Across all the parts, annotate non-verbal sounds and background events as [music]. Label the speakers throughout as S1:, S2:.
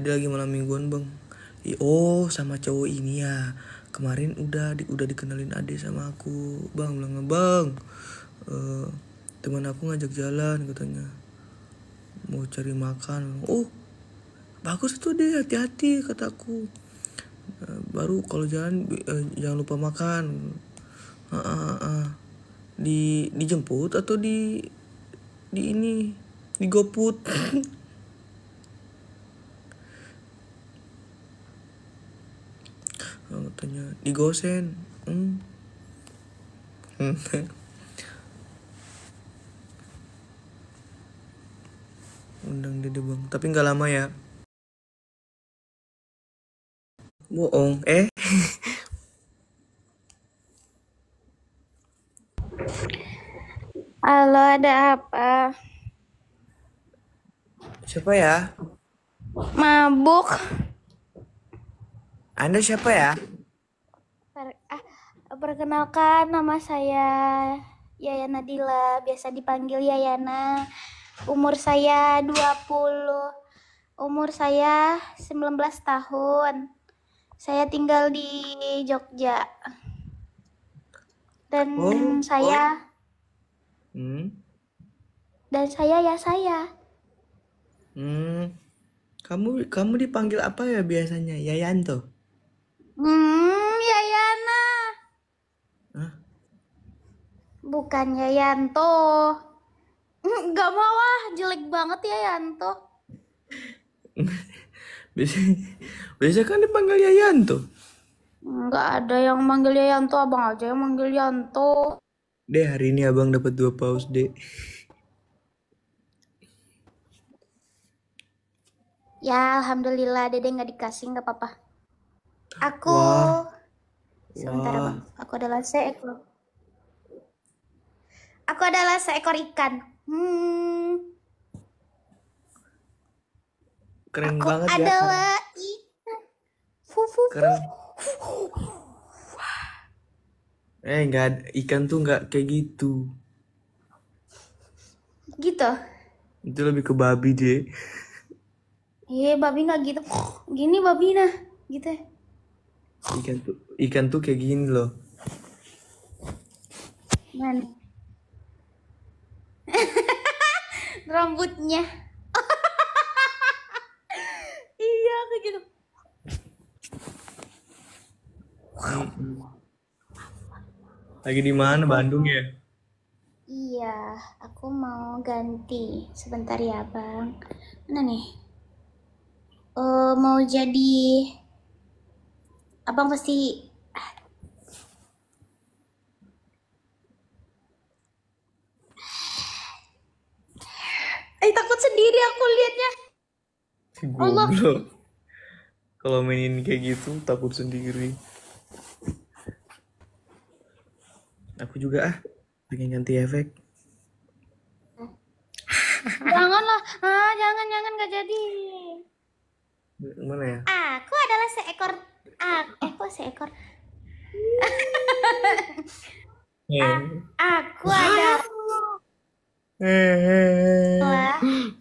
S1: dia lagi malam mingguan bang oh sama cowok ini ya kemarin udah di, udah dikenalin ade sama aku bang bilang bang uh, teman aku ngajak jalan katanya mau cari makan oh bagus itu deh hati-hati kataku uh, eh, baru kalau jalan uh, jangan lupa makan uh, uh, uh. di dijemput atau di di ini di goput [laughs] katanya digosen hmm. hmm. [laughs] undang dede bang tapi nggak lama ya bohong eh [laughs]
S2: halo ada apa
S1: siapa ya mabuk anda siapa ya
S2: Perkenalkan nama saya Yayana Dila, biasa dipanggil Yayana. Umur saya 20 Umur saya 19 tahun. Saya tinggal di Jogja. Dan oh, oh. saya
S1: oh. Hmm.
S2: Dan saya ya saya.
S1: Hmm. Kamu kamu dipanggil apa ya biasanya? Yayanto.
S2: Hmm, Bukannya Yanto. Mm, Gak mau ah, jelek banget ya Yanto.
S1: [laughs] biasa, biasa kan dipanggil ya Yanto.
S2: Enggak ada yang manggil ya Yanto, abang aja yang manggil Yanto.
S1: Deh, hari ini abang dapat dua paus, deh.
S2: Ya, alhamdulillah Dede nggak dikasih nggak apa-apa. Aku Wah.
S1: sebentar, Wah. Bang.
S2: Aku adalah seekor Aku adalah seekor ikan. Hmm.
S1: Keren aku banget ya, adalah
S2: ya. Aku ikan. Fu, fu,
S1: Keren. Fu. Eh, enggak ikan tuh enggak kayak gitu. Gitu. Itu lebih ke babi deh.
S2: Iya, babi nggak gitu. Gini babi nah, gitu.
S1: Ikan tuh ikan tuh kayak gini loh.
S2: Mana? rambutnya
S1: [laughs] iya kayak gitu lagi di mana Bandung ya iya
S2: aku mau ganti sebentar ya bang mana nih uh, mau jadi abang pasti aku liatnya
S1: Allah kalau mainin kayak gitu takut sendiri aku juga ah pengen ganti efek
S2: [laughs] janganlah ah jangan jangan gak jadi mana ya aku adalah seekor ah eh seekor
S1: iya. [laughs]
S2: A, aku ada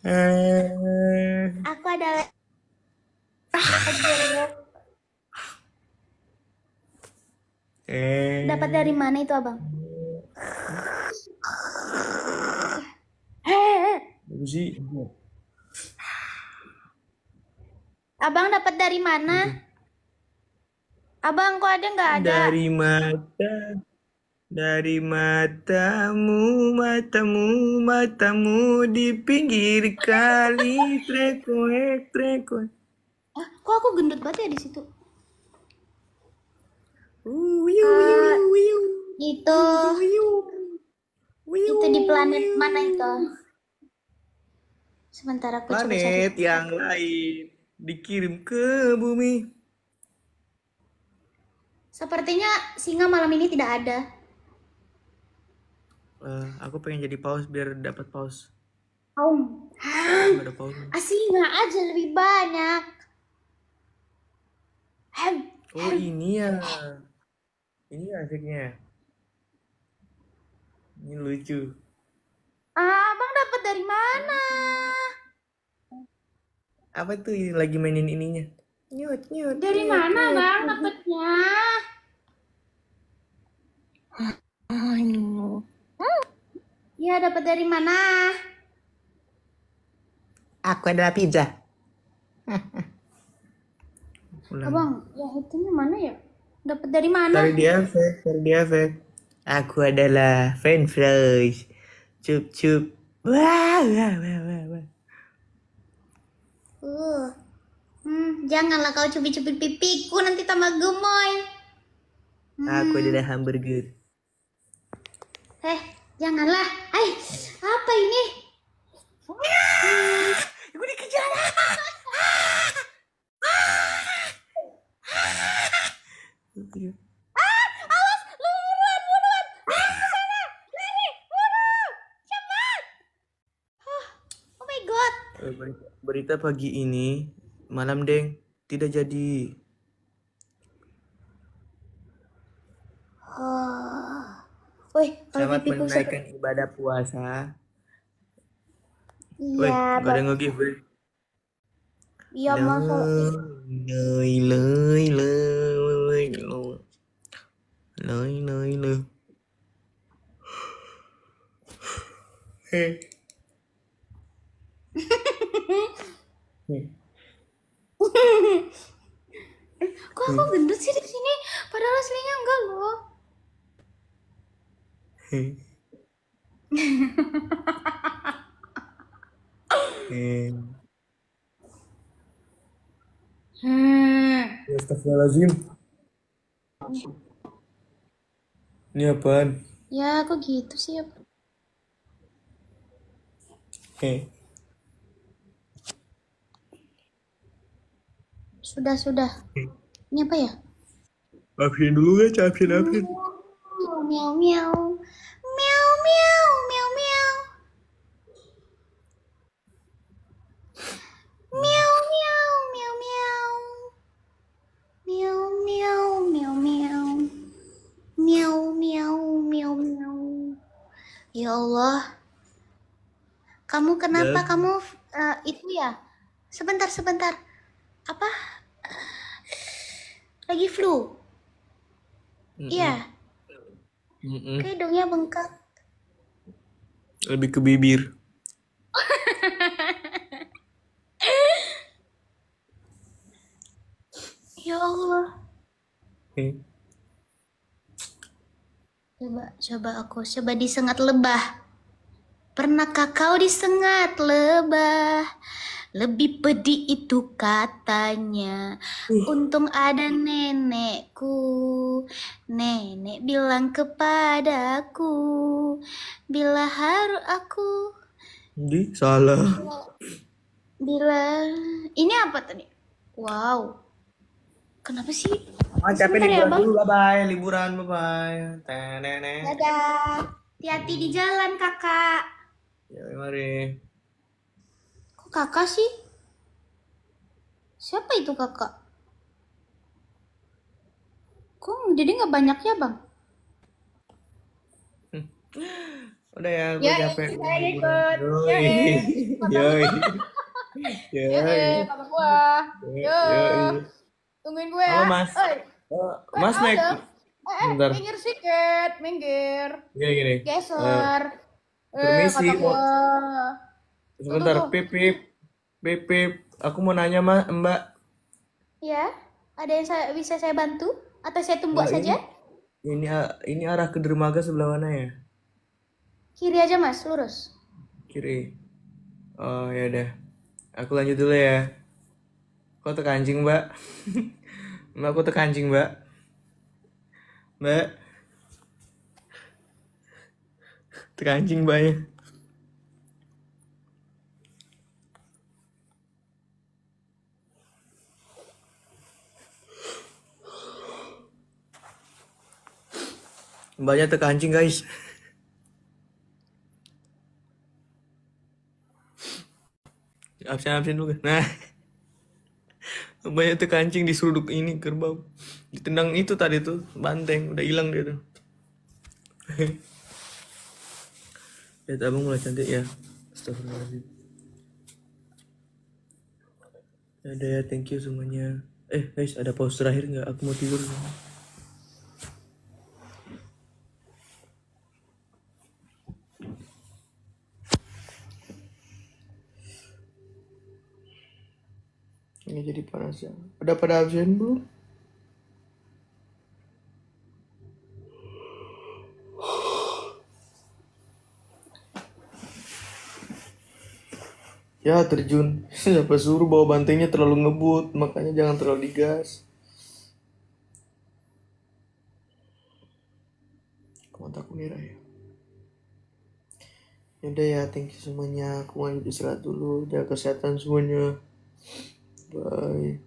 S2: eh. Aku ada.
S1: Eh. Dapat dari
S2: mana itu, Abang? Buzi. Abang dapat dari mana? Abang kok ada nggak ada? Dari
S1: mana? Dari matamu, matamu, matamu di pinggir kali trekoek, trekoek.
S2: Ah, eh, kok aku gendut banget ya di situ? Uh, wiu, wiu, wiu. Eh, itu itu di planet mana itu? Sementara aku planet coba
S1: yang lain dikirim ke bumi.
S2: Sepertinya singa malam ini tidak ada.
S1: Uh, aku pengen jadi paus biar dapat paus.
S2: Paus? Hah? Ada paus. Aslinya aja lebih banyak.
S1: Oh ini ya. Ini ya asiknya. Ya? Ini lucu.
S2: Ah, Abang dapat dari mana?
S1: Apa tuh lagi mainin ininya? Nyut, nyut. Dari nyut, mana, nyut, Bang, dapatnya?
S2: Oh, Ya, dapat dari mana? Aku adalah pizza. [laughs] Abang, ya itu mana ya? Dapat dari mana? Dari dia,
S1: Dari dia, Aku adalah fan fries. Cup, cup. Wah, wah, wah, wah, wah. Uh.
S2: Hmm, janganlah kau cubit-cubit pipiku nanti tambah gemoy. Hmm. Aku adalah
S1: hamburger.
S2: Eh, Janganlah. Eh, apa ini? Aku dikejar.
S1: Berita pagi ini, malam deng, tidak jadi.
S2: Oh. Wih, selamat gitu menunaikan
S1: ibadah puasa.
S2: Iya. Wih, ada ngegif. Iya, Loi,
S1: loi, loi, loi, loi, loi,
S2: Kok aku gendut sih di sini? Padahal aslinya enggak loh. Hey. Ya,
S1: Ini apaan?
S2: Ya, aku gitu sih ya? Sudah, sudah. Ini apa ya?
S1: Maafin dulu ya, capin, Hmm
S2: miau ya Allah kamu kenapa kamu eh, itu ya sebentar sebentar apa lagi flu
S1: iya Mm-mm.
S2: hidungnya bengkak.
S1: Lebih ke bibir.
S2: [laughs] ya Allah. Okay. Coba, coba aku, coba disengat lebah. Pernahkah kau disengat lebah? Lebih pedih itu katanya. Untung ada nenekku. Nenek bilang kepadaku bila harus aku
S1: di salah.
S2: Bila, ini apa tadi? Wow. Kenapa sih? Oh, capek liburan ya, bang? dulu,
S1: bye bye, liburan, bye bye. Tenene. Dadah.
S2: Hati-hati di jalan, Kakak.
S1: Ya, mari
S2: kakak sih? Siapa itu kakak? Kok jadi nggak banyak ya bang?
S1: [laughs] Udah ya, gue ya, capek. Ya, ikut. Ya, [laughs] Yoi. Yoi. Yoi. Papa Yoi.
S2: Tungguin gue ya. Halo, Mas. Oh, mas naik. Eh, eh, Bentar. minggir sikit, minggir.
S1: Gini, iya, gini. Geser. Uh, permisi, eh, mau, Sebentar, pip pip. Aku mau nanya ma, Mbak.
S2: Ya, ada yang saya, bisa saya bantu atau saya tunggu nah, saja?
S1: Ini, ini ini arah ke dermaga sebelah mana ya?
S2: Kiri aja Mas, lurus.
S1: Kiri. Oh, ya udah. Aku lanjut dulu ya. Kok terkancing, [laughs] Mbak? mbak, aku terkancing, Mbak. Mbak. mbak ya Mbaknya terkancing guys. absen absen dulu. Nah, mbaknya terkancing di seruduk ini kerbau. Ditendang itu tadi tuh banteng, udah hilang dia tuh. Lihat abang mulai cantik ya. Astagfirullahaladzim. Ada ya, thank you semuanya. Eh guys, ada pause terakhir nggak? Aku mau tidur. Dulu. Ini jadi panas ya. ada pada absen belum? Ya terjun. [laughs] Siapa suruh bawa bantingnya terlalu ngebut, makanya jangan terlalu digas. Kontak merah ya. Yaudah ya, thank you semuanya. Aku lanjut istirahat dulu. Jaga kesehatan semuanya. Bye.